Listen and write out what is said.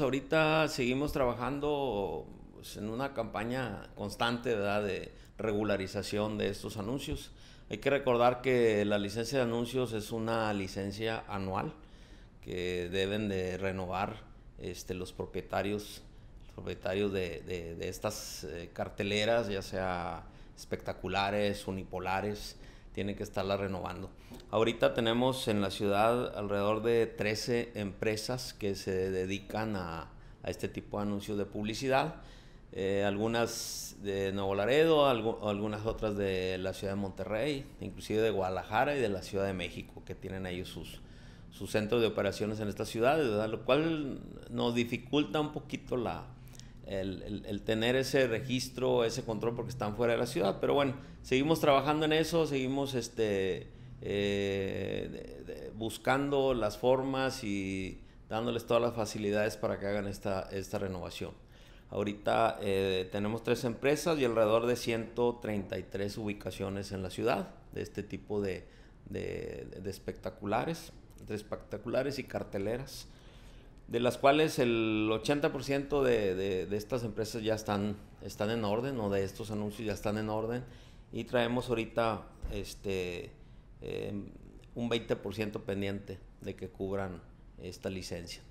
Ahorita seguimos trabajando pues, en una campaña constante de regularización de estos anuncios. Hay que recordar que la licencia de anuncios es una licencia anual que deben de renovar este, los propietarios, propietarios de, estas eh, carteleras, ya sea espectaculares, unipolares. Tienen que estarla renovando. Ahorita tenemos en la ciudad alrededor de 13 empresas que se dedican a, este tipo de anuncios de publicidad. Eh, algunas de Nuevo Laredo, algunas otras de la ciudad de Monterrey, inclusive de Guadalajara y de la Ciudad de México, que tienen ellos sus, centros de operaciones en estas ciudades, lo cual nos dificulta un poquito la, el, tener ese registro, ese control, porque están fuera de la ciudad. Pero bueno, seguimos trabajando en eso, seguimos este, eh, buscando las formas y dándoles todas las facilidades para que hagan esta, renovación. Ahorita eh, tenemos tres empresas y alrededor de 133 ubicaciones en la ciudad de este tipo de, de espectaculares, de espectaculares y carteleras de las cuales el 80% de, de, de, estas empresas ya están, están en orden o de estos anuncios ya están en orden y traemos ahorita este, eh, un 20% pendiente de que cubran esta licencia.